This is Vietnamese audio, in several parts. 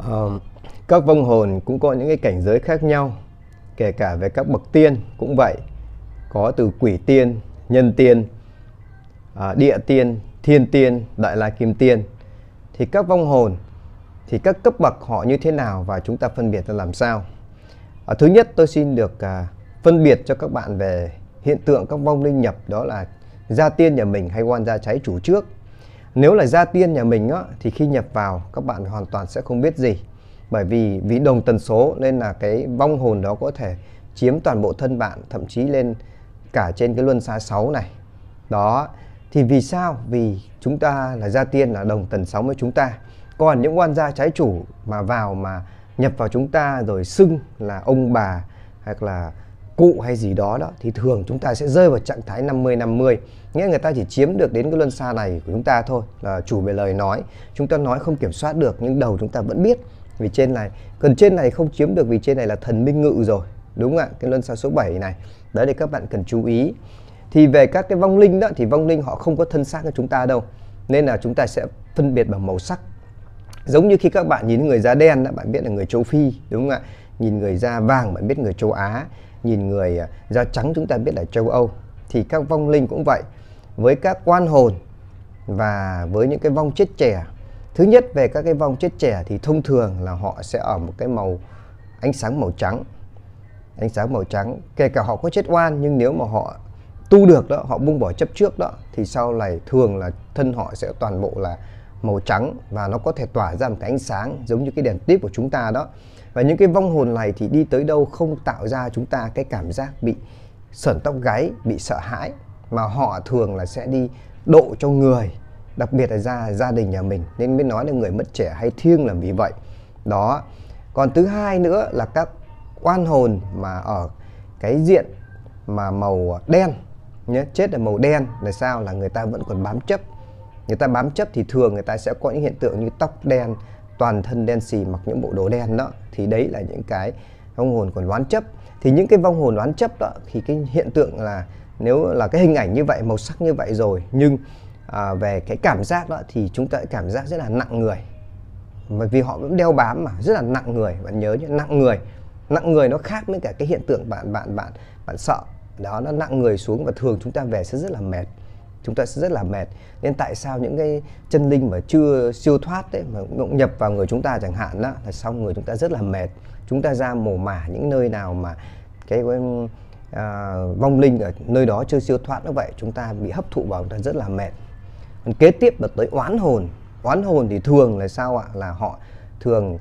uh, các vong hồn cũng có những cái cảnh giới khác nhau kể cả về các bậc tiên cũng vậy có từ quỷ tiên nhân tiên uh, địa tiên thiên tiên đại la kim tiên thì các vong hồn thì các cấp bậc họ như thế nào và chúng ta phân biệt ra làm sao à, thứ nhất tôi xin được à, phân biệt cho các bạn về hiện tượng các vong linh nhập đó là gia tiên nhà mình hay quan gia cháy chủ trước nếu là gia tiên nhà mình á, thì khi nhập vào các bạn hoàn toàn sẽ không biết gì bởi vì vì đồng tần số nên là cái vong hồn đó có thể chiếm toàn bộ thân bạn thậm chí lên cả trên cái luân xa 6 này đó thì vì sao vì chúng ta là gia tiên là đồng tần 6 với chúng ta còn những quan gia trái chủ mà vào mà nhập vào chúng ta rồi xưng là ông bà hoặc là cụ hay gì đó đó thì thường chúng ta sẽ rơi vào trạng thái 50 50 nghĩa người ta chỉ chiếm được đến cái luân xa này của chúng ta thôi là chủ về lời nói chúng ta nói không kiểm soát được nhưng đầu chúng ta vẫn biết vì trên này cần trên này không chiếm được vì trên này là thần minh ngự rồi đúng không ạ cái luân xa số 7 này đấy thì các bạn cần chú ý thì về các cái vong linh đó thì vong linh họ không có thân xác của chúng ta đâu nên là chúng ta sẽ phân biệt bằng màu sắc giống như khi các bạn nhìn người da đen đó, bạn biết là người châu phi đúng không ạ nhìn người da vàng bạn biết người châu á nhìn người à, da trắng chúng ta biết là châu Âu thì các vong linh cũng vậy với các quan hồn và với những cái vong chết trẻ thứ nhất về các cái vong chết trẻ thì thông thường là họ sẽ ở một cái màu ánh sáng màu trắng ánh sáng màu trắng kể cả họ có chết oan nhưng nếu mà họ tu được đó họ buông bỏ chấp trước đó thì sau này thường là thân họ sẽ toàn bộ là màu trắng và nó có thể tỏa ra một cái ánh sáng giống như cái đèn tiếp của chúng ta đó và những cái vong hồn này thì đi tới đâu không tạo ra chúng ta cái cảm giác bị sởn tóc gáy bị sợ hãi mà họ thường là sẽ đi độ cho người đặc biệt là gia gia đình nhà mình nên mới nói là người mất trẻ hay thiêng là vì vậy đó còn thứ hai nữa là các oan hồn mà ở cái diện mà màu đen nhé chết là màu đen là sao là người ta vẫn còn bám chấp người ta bám chấp thì thường người ta sẽ có những hiện tượng như tóc đen toàn thân đen xì mặc những bộ đồ đen đó thì đấy là những cái vong hồn còn đoán chấp thì những cái vong hồn đoán chấp đó thì cái hiện tượng là nếu là cái hình ảnh như vậy màu sắc như vậy rồi nhưng à, về cái cảm giác đó thì chúng ta cảm giác rất là nặng người bởi vì họ vẫn đeo bám mà rất là nặng người bạn nhớ nhé nặng người nặng người nó khác với cả cái hiện tượng bạn bạn bạn bạn sợ đó nó nặng người xuống và thường chúng ta về sẽ rất là mệt chúng ta sẽ rất là mệt nên tại sao những cái chân linh mà chưa siêu thoát đấy mà cũng nhập vào người chúng ta chẳng hạn đó là xong người chúng ta rất là mệt chúng ta ra mồ mả những nơi nào mà cái, cái à, vong linh ở nơi đó chưa siêu thoát nó vậy chúng ta bị hấp thụ vào chúng ta rất là mệt còn kế tiếp là tới oán hồn oán hồn thì thường là sao ạ là họ thường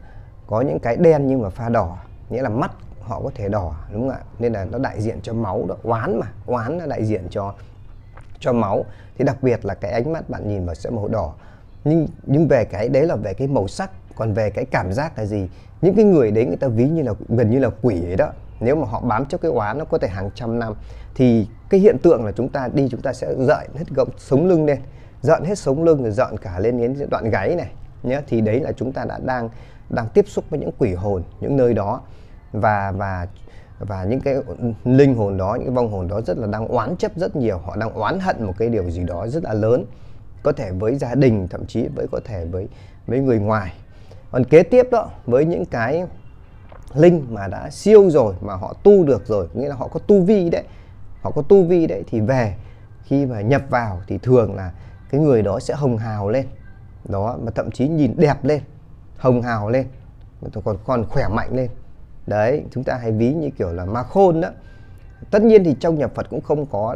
có những cái đen nhưng mà pha đỏ nghĩa là mắt họ có thể đỏ đúng không ạ nên là nó đại diện cho máu đó oán mà oán là đại diện cho cho máu thì đặc biệt là cái ánh mắt bạn nhìn vào sẽ màu đỏ nhưng nhưng về cái đấy là về cái màu sắc còn về cái cảm giác là gì những cái người đấy người ta ví như là gần như là quỷ ấy đó nếu mà họ bám cho cái oán nó có thể hàng trăm năm thì cái hiện tượng là chúng ta đi chúng ta sẽ dợn hết gọng sống lưng lên dợn hết sống lưng rồi dợn cả lên đến đoạn gáy này nhé thì đấy là chúng ta đã đang đang tiếp xúc với những quỷ hồn những nơi đó và và và những cái linh hồn đó những cái vong hồn đó rất là đang oán chấp rất nhiều họ đang oán hận một cái điều gì đó rất là lớn có thể với gia đình thậm chí với có thể với với người ngoài còn kế tiếp đó với những cái linh mà đã siêu rồi mà họ tu được rồi nghĩa là họ có tu vi đấy họ có tu vi đấy thì về khi mà nhập vào thì thường là cái người đó sẽ hồng hào lên đó mà thậm chí nhìn đẹp lên hồng hào lên còn còn khỏe mạnh lên đấy chúng ta hay ví như kiểu là ma khôn đó tất nhiên thì trong nhà phật cũng không có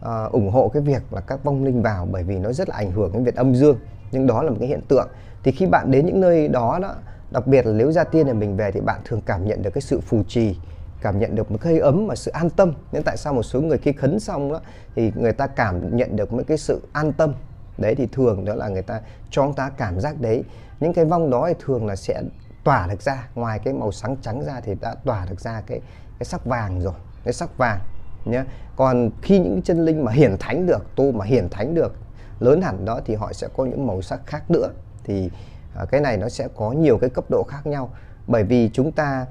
uh, ủng hộ cái việc là các vong linh vào bởi vì nó rất là ảnh hưởng đến việc âm dương nhưng đó là một cái hiện tượng thì khi bạn đến những nơi đó đó đặc biệt là nếu ra tiên là mình về thì bạn thường cảm nhận được cái sự phù trì cảm nhận được một cái hơi ấm và sự an tâm nên tại sao một số người khi khấn xong đó thì người ta cảm nhận được một cái sự an tâm đấy thì thường đó là người ta cho chúng ta cảm giác đấy những cái vong đó thì thường là sẽ tỏa được ra ngoài cái màu sáng trắng ra thì đã tỏa được ra cái cái sắc vàng rồi cái sắc vàng nhé còn khi những chân linh mà hiển thánh được tu mà hiển thánh được lớn hẳn đó thì họ sẽ có những màu sắc khác nữa thì à, cái này nó sẽ có nhiều cái cấp độ khác nhau bởi vì chúng ta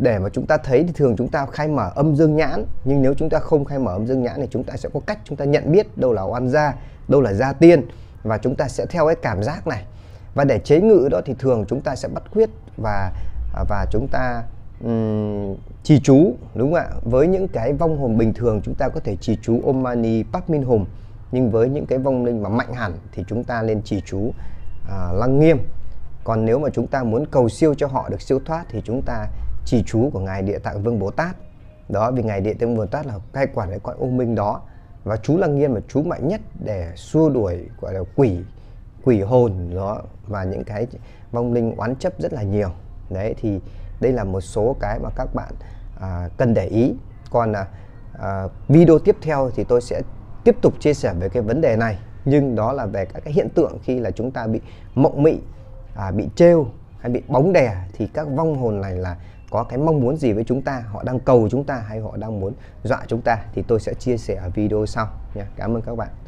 để mà chúng ta thấy thì thường chúng ta khai mở âm dương nhãn nhưng nếu chúng ta không khai mở âm dương nhãn thì chúng ta sẽ có cách chúng ta nhận biết đâu là oan gia đâu là gia tiên và chúng ta sẽ theo cái cảm giác này và để chế ngự đó thì thường chúng ta sẽ bắt quyết và và chúng ta um, trì chú đúng không ạ với những cái vong hồn bình thường chúng ta có thể trì chú Om Mani Padmin hùng nhưng với những cái vong linh mà mạnh hẳn thì chúng ta nên trì chú uh, lăng nghiêm còn nếu mà chúng ta muốn cầu siêu cho họ được siêu thoát thì chúng ta trì chú của ngài địa tạng vương bồ tát đó vì ngài địa tạng vương bồ tát là cai quản cái cõi ô minh đó và chú lăng nghiêm là chú mạnh nhất để xua đuổi gọi là quỷ quỷ hồn đó và những cái vong linh oán chấp rất là nhiều đấy thì đây là một số cái mà các bạn à, cần để ý còn là à, video tiếp theo thì tôi sẽ tiếp tục chia sẻ về cái vấn đề này nhưng đó là về các cái hiện tượng khi là chúng ta bị mộng mị à, bị trêu hay bị bóng đè thì các vong hồn này là có cái mong muốn gì với chúng ta họ đang cầu chúng ta hay họ đang muốn dọa chúng ta thì tôi sẽ chia sẻ ở video sau nha cảm ơn các bạn